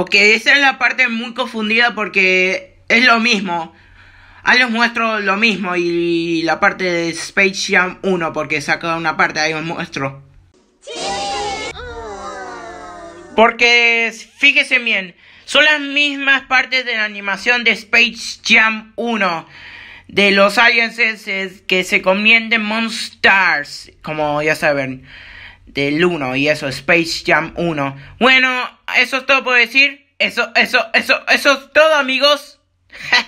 Ok, esa es la parte muy confundida porque es lo mismo. ahí los muestro lo mismo y la parte de Space Jam 1 porque saca una parte, ahí os muestro. Porque fíjese bien, son las mismas partes de la animación de Space Jam 1 de los aliens que se convierten en monsters, como ya saben del 1 y eso, Space Jam 1. Bueno, eso es todo por decir. Eso, eso, eso, eso es todo amigos.